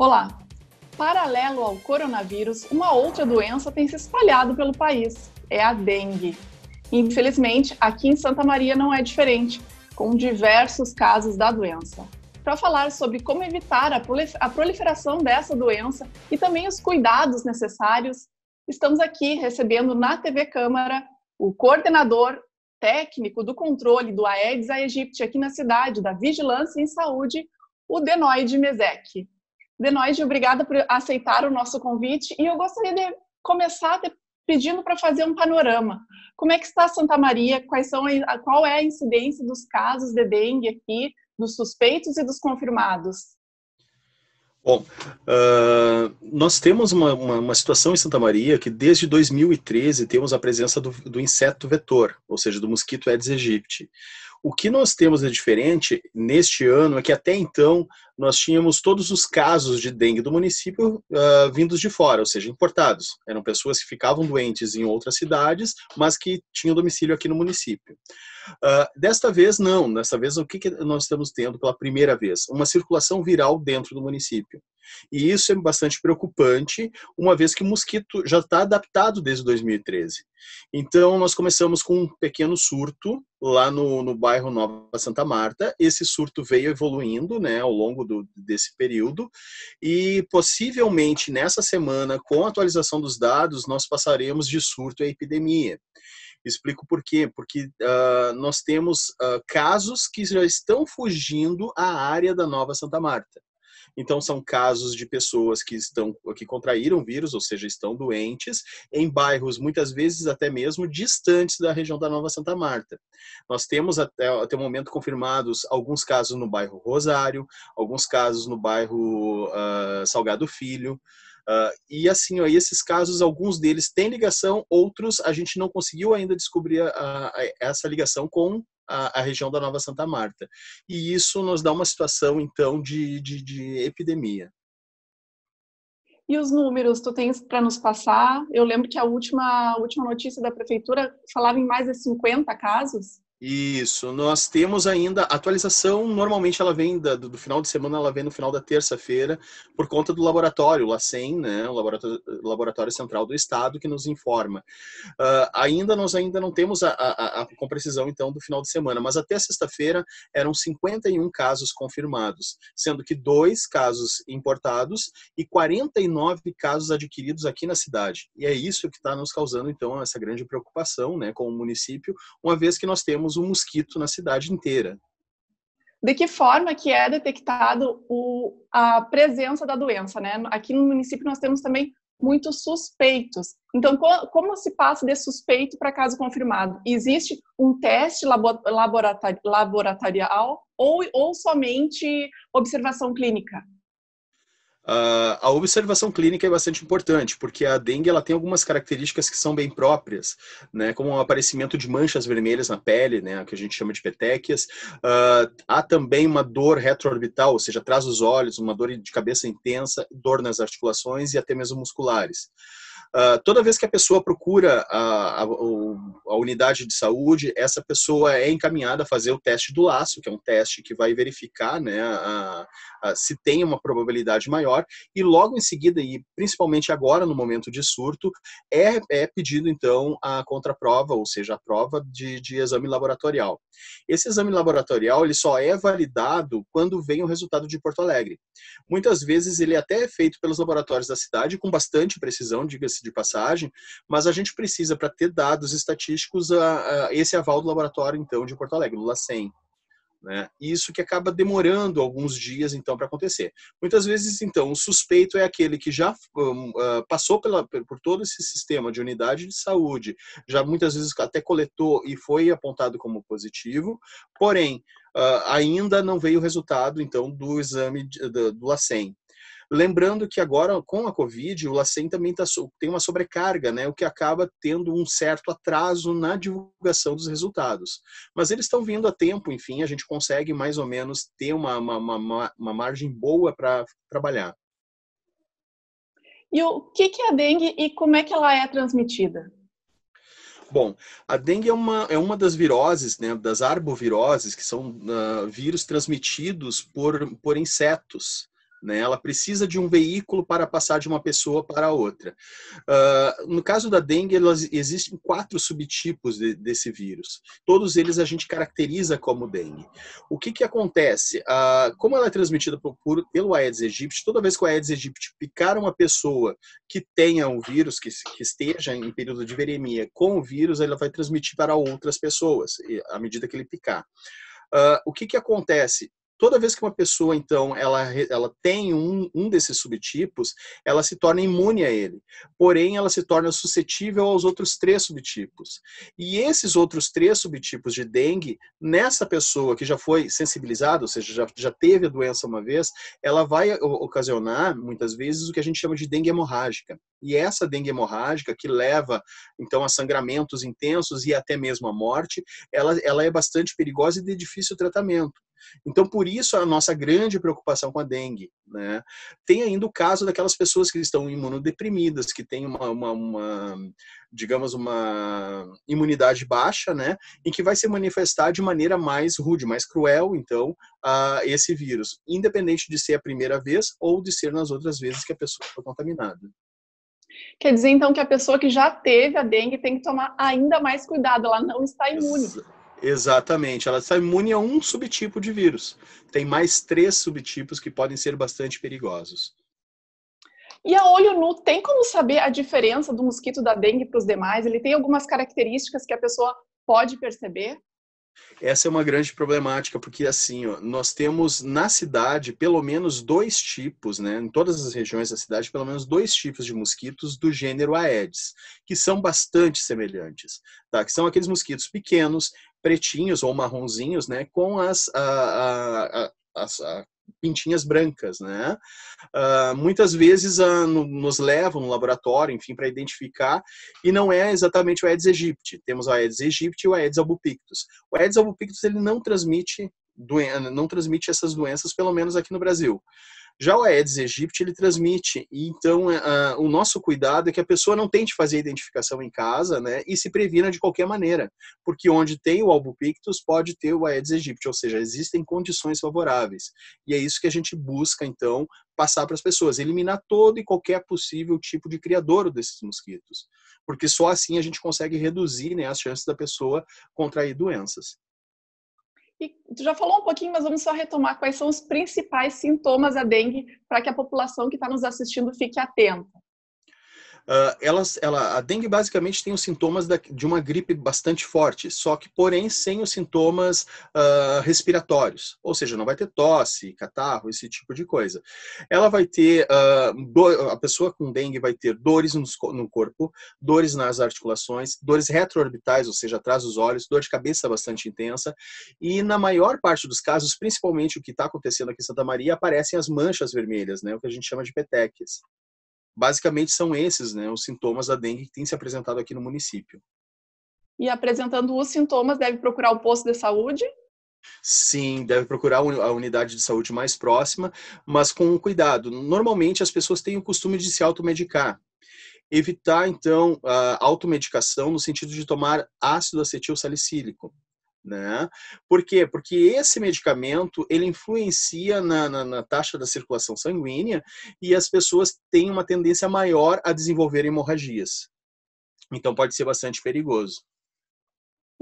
Olá! Paralelo ao coronavírus, uma outra doença tem se espalhado pelo país: é a dengue. Infelizmente, aqui em Santa Maria não é diferente, com diversos casos da doença. Para falar sobre como evitar a proliferação dessa doença e também os cuidados necessários, estamos aqui recebendo na TV Câmara o coordenador técnico do controle do Aedes aegypti aqui na cidade, da Vigilância em Saúde, o Denoide Mesec. Denoide, obrigada por aceitar o nosso convite e eu gostaria de começar pedindo para fazer um panorama. Como é que está Santa Maria? Quais são a, qual é a incidência dos casos de dengue aqui, dos suspeitos e dos confirmados? Bom, uh, nós temos uma, uma, uma, situação em Santa Maria que desde 2013 temos a presença do, do inseto vetor, ou seja, do mosquito Aedes aegypti. O que nós temos de diferente neste ano é que até então nós tínhamos todos os casos de dengue do município uh, vindos de fora, ou seja, importados. Eram pessoas que ficavam doentes em outras cidades, mas que tinham domicílio aqui no município. Uh, desta vez, não. Desta vez, o que, que nós estamos tendo pela primeira vez? Uma circulação viral dentro do município. E isso é bastante preocupante, uma vez que o mosquito já está adaptado desde 2013. Então, nós começamos com um pequeno surto lá no, no bairro Nova Santa Marta. Esse surto veio evoluindo né, ao longo do, desse período. E possivelmente nessa semana, com a atualização dos dados, nós passaremos de surto a epidemia. Explico por quê. Porque uh, nós temos uh, casos que já estão fugindo à área da Nova Santa Marta. Então, são casos de pessoas que estão que contraíram vírus, ou seja, estão doentes, em bairros muitas vezes até mesmo distantes da região da Nova Santa Marta. Nós temos até, até o momento confirmados alguns casos no bairro Rosário, alguns casos no bairro uh, Salgado Filho. Uh, e assim, ó, e esses casos, alguns deles têm ligação, outros a gente não conseguiu ainda descobrir a, a, essa ligação com a, a, região da Nova Santa Marta. E isso nos dá uma situação, então, de, de, de epidemia. E os números, tu tens para nos passar? Eu lembro que a última, a última notícia da prefeitura falava em mais de 50 casos. Isso, nós temos ainda a atualização, normalmente ela vem da, do, do, final de semana, ela vem no final da terça-feira, por conta do laboratório, o LACEN, né, o laboratório, laboratório Central do Estado, que nos informa. Uh, ainda nós ainda não temos a, a, a, com precisão, então, do final de semana, mas até sexta-feira eram 51 casos confirmados, sendo que dois casos importados e 49 casos adquiridos aqui na cidade. E é isso que está nos causando, então, essa grande preocupação né, com o município, uma vez que nós temos temos um mosquito na cidade inteira. De que forma que é detectado o, a presença da doença, né? Aqui no município nós temos também muitos suspeitos. Então, como se passa de suspeito para caso confirmado? Existe um teste laboratorial ou, ou somente observação clínica? Uh, a observação clínica é bastante importante, porque a dengue ela tem algumas características que são bem próprias, né, como o aparecimento de manchas vermelhas na pele, né, que a gente chama de petequias. Uh, ah, há também uma dor retroorbital, ou seja, atrás dos olhos, uma dor de cabeça intensa, dor nas articulações e até mesmo musculares. Ah, toda vez que a pessoa procura a, a, a, unidade de saúde, essa pessoa é encaminhada a fazer o teste do laço, que é um teste que vai verificar né, a, se tem uma probabilidade maior, e logo em seguida, e principalmente agora no momento de surto, é, é pedido então a contraprova, ou seja, a prova de, de exame laboratorial. Esse exame laboratorial ele só é validado quando vem o resultado de Porto Alegre. Muitas vezes ele é até é feito pelos laboratórios da cidade com bastante precisão, diga-se diga-se de passagem, mas a gente precisa, para ter dados estatísticos, a, a, esse aval do laboratório, então, de Porto Alegre, do LACEN. Né? Isso que acaba demorando alguns dias então para acontecer. Muitas vezes então o suspeito é aquele que já um, uh, ah, passou pela, por todo esse sistema de unidade de saúde, já muitas vezes até coletou e foi apontado como positivo, porém uh, ainda não veio o resultado então do exame de, do, do LACEN. Lembrando que agora, com a Covid, o LACEN também tá, tem uma sobrecarga, né, o que acaba tendo um certo atraso na divulgação dos resultados. Mas eles estão vindo a tempo, enfim, a gente consegue mais ou menos ter uma, uma, uma, uma margem boa para trabalhar. E o que é a dengue e como é que ela é transmitida? Bom, a dengue é uma, é uma das viroses, né, das arboviroses, que são uh, vírus transmitidos por, por insetos. Né? Ela precisa de um veículo para passar de uma pessoa para outra. Uh, no caso da dengue, elas, existem quatro subtipos de, desse vírus. Todos eles a gente caracteriza como dengue. O que, que acontece? Uh, como ela é transmitida por, por, pelo Aedes aegypti, toda vez que o Aedes aegypti picar uma pessoa que tenha um vírus, que, que esteja em período de veremia com o vírus, ela vai transmitir para outras pessoas à medida que ele picar. Uh, o que, que acontece? Toda vez que uma pessoa, então, ela, ela tem um, um desses subtipos, ela se torna imune a ele. Porém, ela se torna suscetível aos outros três subtipos. E esses outros três subtipos de dengue, nessa pessoa que já foi sensibilizada, ou seja, já, já teve a doença uma vez, ela vai ocasionar, muitas vezes, o que a gente chama de dengue hemorrágica. E essa dengue hemorrágica, que leva, então, a sangramentos intensos e até mesmo a morte, ela, ela é bastante perigosa e de difícil tratamento. Então, por isso a nossa grande preocupação com a dengue. Né? Tem ainda o caso daquelas pessoas que estão imunodeprimidas, que têm uma, uma, uma digamos, uma imunidade baixa, né? E que vai se manifestar de maneira mais rude, mais cruel, então, esse vírus, independente de ser a primeira vez ou de ser nas outras vezes que a pessoa foi contaminada. Quer dizer, então, que a pessoa que já teve a dengue tem que tomar ainda mais cuidado, ela não está imune. Exatamente, ela está imune a um subtipo de vírus. Tem mais três subtipos que podem ser bastante perigosos. E a olho nu, tem como saber a diferença do mosquito da dengue para os demais? Ele tem algumas características que a pessoa pode perceber? Essa é uma grande problemática, porque assim, ó, nós temos na cidade pelo menos dois tipos, né? Em todas as regiões da cidade, pelo menos dois tipos de mosquitos do gênero Aedes, que são bastante semelhantes, tá? Que são aqueles mosquitos pequenos, pretinhos ou marronzinhos, né, com as, a, a, as pintinhas brancas, né? Uh, muitas vezes uh, no, nos levam no laboratório, enfim, para identificar, e não é exatamente o Aedes aegypti. Temos o Aedes aegypti e o Aedes albopictus. O Aedes albopictus ele não transmite, não transmite essas doenças, pelo menos aqui no Brasil. Já o Aedes aegypti, ele transmite. então, é, o nosso cuidado é que a pessoa não tente fazer a identificação em casa, né? E se previna de qualquer maneira. Porque onde tem o albopictus, pode ter o Aedes aegypti. Ou seja, existem condições favoráveis. E é isso que a gente busca, então, passar para as pessoas. Eliminar todo e qualquer possível tipo de criador desses mosquitos. Porque só assim a gente consegue reduzir né, as chances da pessoa contrair doenças. E tu já falou um pouquinho, mas vamos só retomar quais são os principais sintomas da dengue para que a população que está nos assistindo fique atenta. Uh, elas, ela, a dengue basicamente tem os sintomas da, de uma gripe bastante forte, só que, porém, sem os sintomas uh, respiratórios, ou seja, não vai ter tosse, catarro, esse tipo de coisa. Ela vai ter, uh, do, a pessoa com dengue vai ter dores no, no corpo, dores nas articulações, dores retroorbitais, ou seja, atrás dos olhos, dor de cabeça bastante intensa, e na maior parte dos casos, principalmente o que está acontecendo aqui em Santa Maria, aparecem as manchas vermelhas, né, o que a gente chama de petequias basicamente são esses né, os sintomas da dengue que têm se apresentado aqui no município. E apresentando os sintomas, deve procurar o posto de saúde? Sim, deve procurar a unidade de saúde mais próxima, mas com cuidado. Normalmente as pessoas têm o costume de se automedicar. Evitar, então, a automedicação no sentido de tomar ácido acetil salicílico. Né? Por quê? Porque esse medicamento ele influencia na, na, na, taxa da circulação sanguínea e as pessoas têm uma tendência maior a desenvolver hemorragias. Então pode ser bastante perigoso.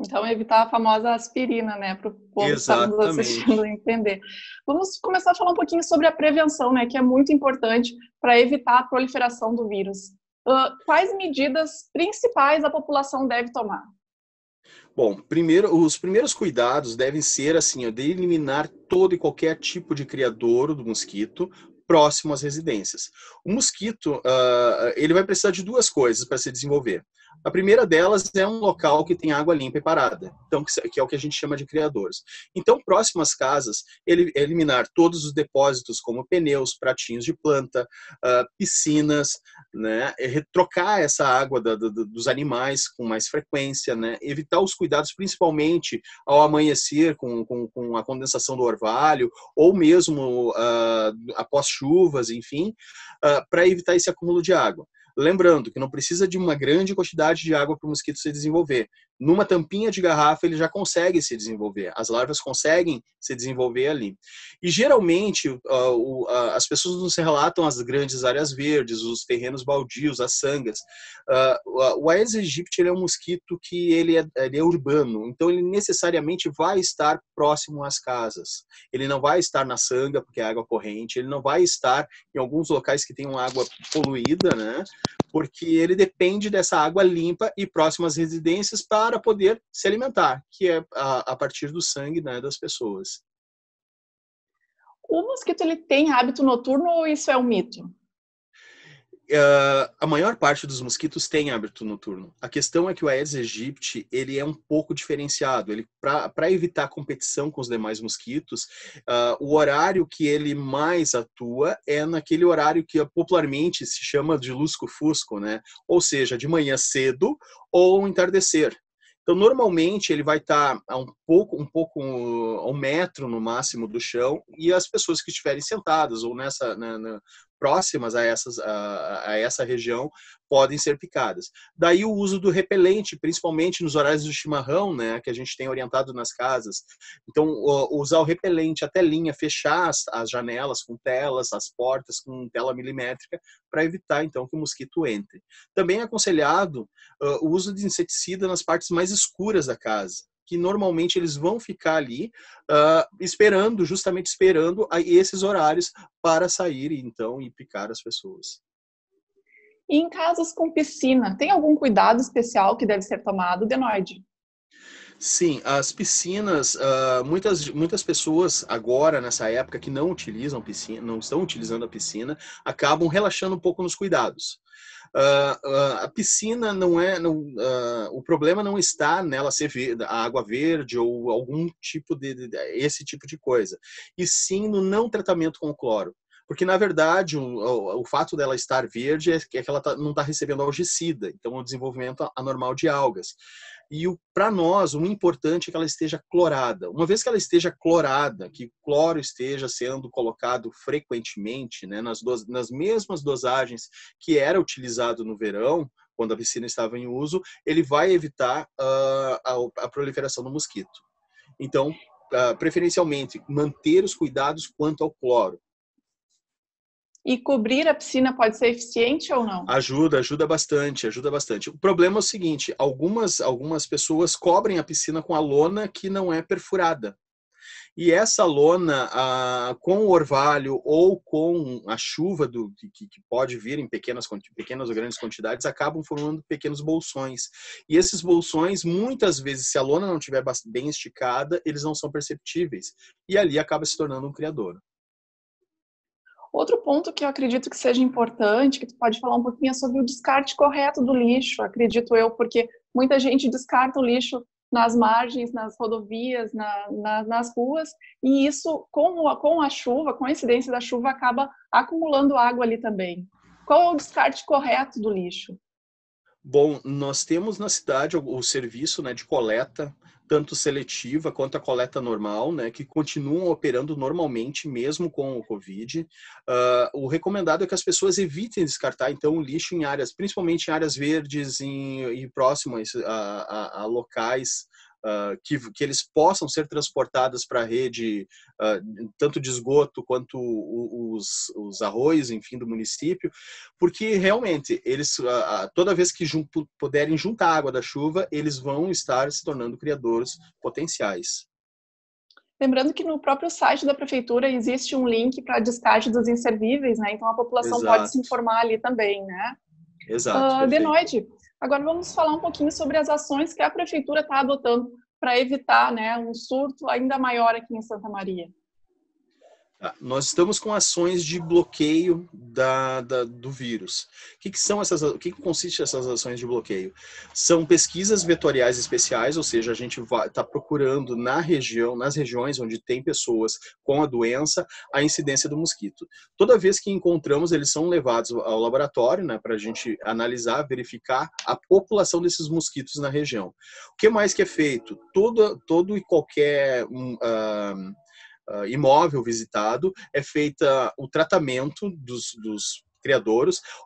Então evitar a famosa aspirina, né, para o povo que está nos assistindo entender. Vamos começar a falar um pouquinho sobre a prevenção, né, que é muito importante para evitar a proliferação do vírus. Uh, quais medidas principais a população deve tomar? Bom, primeiro, os primeiros cuidados devem ser assim, ó, de eliminar todo e qualquer tipo de criadouro do mosquito próximo às residências. O mosquito, uh, ele vai precisar de duas coisas para se desenvolver. A primeira delas é um local que tem água limpa e parada, então que é o que a gente chama de criadores. Então, próximo às casas, ele, eliminar todos os depósitos, como pneus, pratinhos de planta, uh, piscinas, né, é, trocar essa água da, da, dos animais com mais frequência, né, evitar os cuidados, principalmente ao amanhecer com, com, com a condensação do orvalho, ou mesmo uh, após chuvas, enfim, uh, ah, para evitar esse acúmulo de água. Lembrando que não precisa de uma grande quantidade de água para o mosquito se desenvolver numa tampinha de garrafa ele já consegue se desenvolver. As larvas conseguem se desenvolver ali. E geralmente uh, o, uh, as pessoas nos relatam as grandes áreas verdes, os terrenos baldios, as sangas. Uh, o Aedes aegypti ele é um mosquito que ele é, ele é urbano, então ele necessariamente vai estar próximo às casas. Ele não vai estar na sanga porque é água corrente. Ele não vai estar em alguns locais que tem uma água poluída, né? porque ele depende dessa água limpa e próximas residências para poder se alimentar, que é a, a partir do sangue né, das pessoas. O mosquito ele tem hábito noturno ou isso é um mito? Uh, a maior parte dos mosquitos tem hábito noturno. A questão é que o Aedes aegypti ele é um pouco diferenciado. Ele para evitar competição com os demais mosquitos, uh, o horário que ele mais atua é naquele horário que popularmente se chama de lusco-fusco, né? Ou seja, de manhã cedo ou entardecer. Então, normalmente ele vai estar tá a um pouco, um pouco, um metro no máximo do chão e as pessoas que estiverem sentadas ou nessa, né, na, na, próximas a, essas, a, a essa região podem ser picadas. Daí o uso do repelente, principalmente nos horários do chimarrão, né, que a gente tem orientado nas casas. Então, usar o repelente, até linha, fechar as, as janelas com telas, as portas com tela milimétrica, para evitar, então, que o mosquito entre. Também é aconselhado uh, o uso de inseticida nas partes mais escuras da casa que normalmente eles vão ficar ali uh, esperando, justamente esperando a esses horários para sair então e picar as pessoas. E em casas com piscina, tem algum cuidado especial que deve ser tomado, Denoide? Sim, as piscinas, uh, muitas, muitas pessoas agora, nessa época, que não utilizam piscina, não estão utilizando a piscina, acabam relaxando um pouco nos cuidados. Ah, ah, a piscina não é, não, ah, o problema não está nela ser verde, a água verde ou algum tipo de, de esse tipo de coisa, e sim no não tratamento com cloro. Porque, na verdade, o, o, o, fato dela estar verde é que é ela tá, não está recebendo algicida, então o desenvolvimento anormal de algas. E para nós, o importante é que ela esteja clorada. Uma vez que ela esteja clorada, que o cloro esteja sendo colocado frequentemente, né, nas, do, nas mesmas dosagens que era utilizado no verão, quando a piscina estava em uso, ele vai evitar uh, a, a proliferação do mosquito. Então, ah, preferencialmente manter os cuidados quanto ao cloro. E cobrir a piscina pode ser eficiente ou não? Ajuda, ajuda bastante, ajuda bastante. O problema é o seguinte: algumas, algumas pessoas cobrem a piscina com a lona que não é perfurada. E essa lona, ah, com o orvalho ou com a chuva do, que, que, pode vir em pequenas, pequenas ou grandes quantidades, acabam formando pequenos bolsões. E esses bolsões, muitas vezes, se a lona não estiver bem esticada, eles não são perceptíveis. E ali acaba se tornando um criador. Outro ponto que eu acredito que seja importante, que tu pode falar um pouquinho é sobre o descarte correto do lixo, acredito eu, porque muita gente descarta o lixo nas margens, nas rodovias, na, na, nas ruas, e isso, com a, com a chuva, com a incidência da chuva, acaba acumulando água ali também. Qual é o descarte correto do lixo? Bom, nós temos na cidade o, o serviço né, de coleta tanto seletiva quanto a coleta normal, né, que continuam operando normalmente mesmo com o Covid. Uh, o recomendado é que as pessoas evitem descartar então o lixo em áreas, principalmente em áreas verdes e, próximas a, a, a locais ah, que, que eles possam ser transportados para a rede, uh, tanto de esgoto quanto os, os arroios, enfim, do município, porque realmente eles, uh, toda vez que jun puderem juntar água da chuva, eles vão estar se tornando criadores potenciais. Lembrando que no próprio site da prefeitura existe um link para descarte dos inservíveis, né? Então a população Exato. pode se informar ali também, né? Exato. Uh, de noite, Agora vamos falar um pouquinho sobre as ações que a prefeitura está adotando para evitar né, um surto ainda maior aqui em Santa Maria. Ah, nós estamos com ações de bloqueio da, da do vírus. O que, que, são essas? O que, que consiste essas ações de bloqueio? São pesquisas vetoriais especiais, ou seja, a gente está procurando na região, nas regiões onde tem pessoas com a doença, a incidência do mosquito. Toda vez que encontramos, eles são levados ao laboratório, né, para a gente analisar, verificar a população desses mosquitos na região. O que mais que é feito? Todo, todo e qualquer um, uh, ah, uh, imóvel visitado, é feita o tratamento dos, dos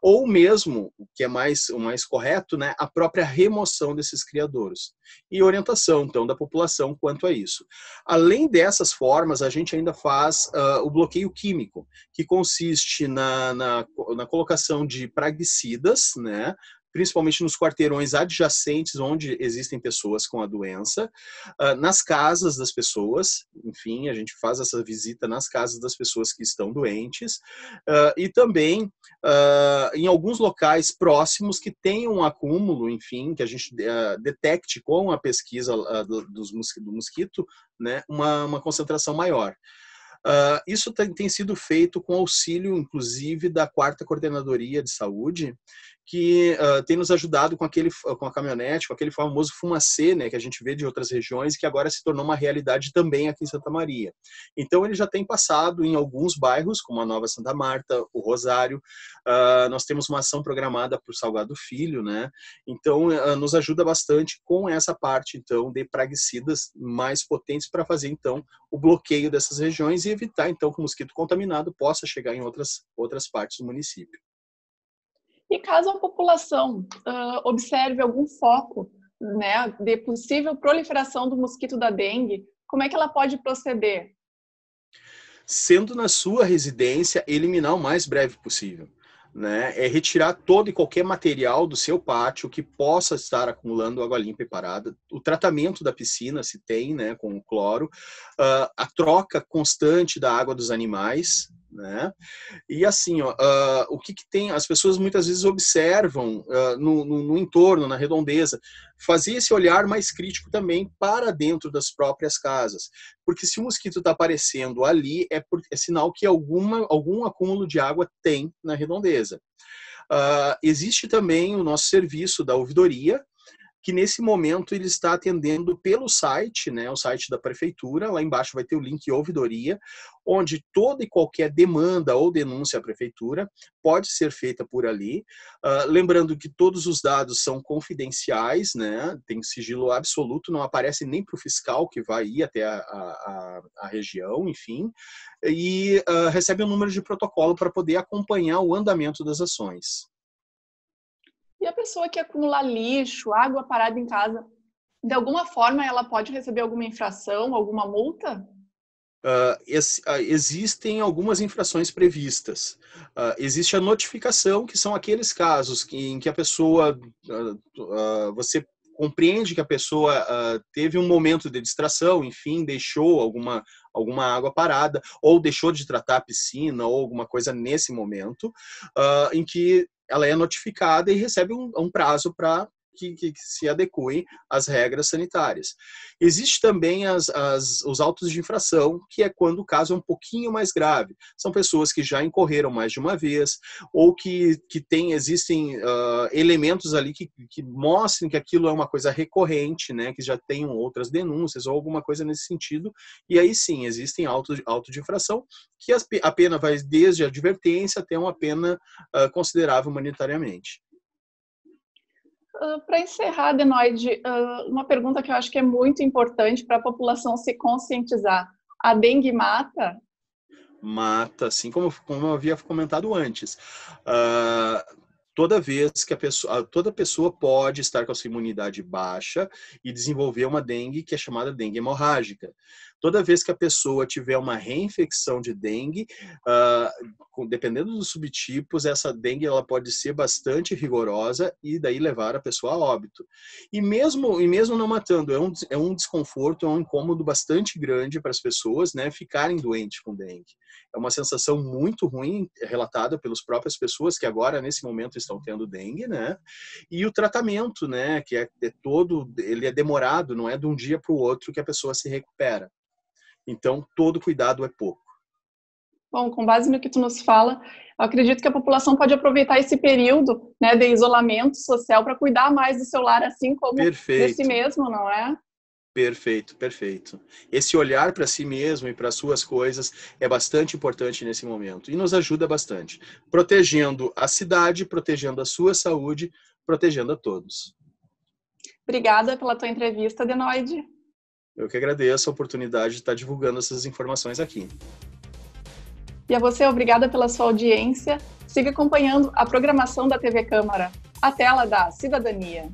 ou mesmo, o que é mais, o mais correto, né, a própria remoção desses criadores E orientação, então, da população quanto a isso. Além dessas formas, a gente ainda faz uh, o bloqueio químico, que consiste na, na, na colocação de praguicidas, né, principalmente nos quarteirões adjacentes onde existem pessoas com a doença, ah, nas casas das pessoas, enfim, a gente faz essa visita nas casas das pessoas que estão doentes, ah, e também ah, em alguns locais próximos que tenham um acúmulo, enfim, que a gente detecte com a pesquisa dos do mosquito, né, uma, uma concentração maior. Uh, isso tem, tem, sido feito com auxílio, inclusive, da quarta coordenadoria de saúde, que uh, tem nos ajudado com aquele ah, com a caminhonete, com aquele famoso fumacê, né, que a gente vê de outras regiões, que agora se tornou uma realidade também aqui em Santa Maria. Então ele já tem passado em alguns bairros, como a Nova Santa Marta, o Rosário. Uh, nós temos uma ação programada para o Salgado Filho, né? Então uh, nos ajuda bastante com essa parte então de praguicidas mais potentes para fazer então o bloqueio dessas regiões e evitar então que o mosquito contaminado possa chegar em outras outras partes do município. E caso a população uh, observe algum foco né, de possível proliferação do mosquito da dengue, como é que ela pode proceder? Sendo na sua residência, eliminar o mais breve possível. Né? É retirar todo e qualquer material do seu pátio que possa estar acumulando água limpa e parada. O tratamento da piscina se tem, né, com o cloro, uh, a troca constante da água dos animais, né? E assim, ó, uh, o que, que, tem? As pessoas muitas vezes observam uh, no, no, no, entorno, na redondeza, fazer esse olhar mais crítico também para dentro das próprias casas. Porque se o mosquito está aparecendo ali, é, por, é sinal que alguma, algum acúmulo de água tem na redondeza. Uh, existe também o nosso serviço da ouvidoria, que nesse momento ele está atendendo pelo site, né, o site da prefeitura, lá embaixo vai ter o link ouvidoria, onde toda e qualquer demanda ou denúncia à prefeitura pode ser feita por ali, uh, lembrando que todos os dados são confidenciais, né, tem sigilo absoluto, não aparece nem para o fiscal que vai ir até a, a, a região, enfim, e uh, recebe um número de protocolo para poder acompanhar o andamento das ações. E a pessoa que acumula lixo, água parada em casa, de alguma forma ela pode receber alguma infração, alguma multa? Uh, uh, existem algumas infrações previstas. Uh, existe a notificação, que são aqueles casos que, em que a pessoa, você compreende que a pessoa teve um momento de distração, enfim, deixou alguma, alguma água parada, ou deixou de tratar a piscina, ou alguma coisa nesse momento, em que ela é notificada e recebe um, um prazo para que, que, se adequem às regras sanitárias. Existe também as, as, os autos de infração, que é quando o caso é um pouquinho mais grave. São pessoas que já incorreram mais de uma vez, ou que, que tem, existem uh, elementos ali que, que mostrem que aquilo é uma coisa recorrente, né, que já tenham outras denúncias ou alguma coisa nesse sentido. E aí sim, existem autos auto de infração, que a pena vai desde a advertência até uma pena uh, considerável humanitariamente. Ah, para encerrar, Denoide, uh, ah, uma pergunta que eu acho que é muito importante para a população se conscientizar. A dengue mata? Mata, assim como, como eu havia comentado antes. Uh, toda vez que a pessoa, toda pessoa pode estar com a sua imunidade baixa e desenvolver uma dengue que é chamada dengue hemorrágica. Toda vez que a pessoa tiver uma reinfecção de dengue, uh, dependendo dos subtipos, essa dengue ela pode ser bastante rigorosa e daí levar a pessoa a óbito. E mesmo, e mesmo não matando, é um, é um desconforto, é um incômodo bastante grande para as pessoas né, ficarem doentes com dengue. É uma sensação muito ruim, relatada pelas próprias pessoas que agora, nesse momento, estão uhum. tendo dengue, né? E o tratamento, né, que é, é todo, ele é demorado, não é de um dia para o outro que a pessoa se recupera. Então, todo cuidado é pouco. Bom, com base no que tu nos fala, eu acredito que a população pode aproveitar esse período né, de isolamento social para cuidar mais do seu lar, assim como perfeito. de si mesmo, não é? Perfeito, perfeito. Esse olhar para si mesmo e para as suas coisas é bastante importante nesse momento e nos ajuda bastante, protegendo a cidade, protegendo a sua saúde, protegendo a todos. Obrigada pela tua entrevista, Denoide. Eu que agradeço a oportunidade de estar divulgando essas informações aqui. E a você, obrigada pela sua audiência. Siga acompanhando a programação da TV Câmara, a tela da cidadania.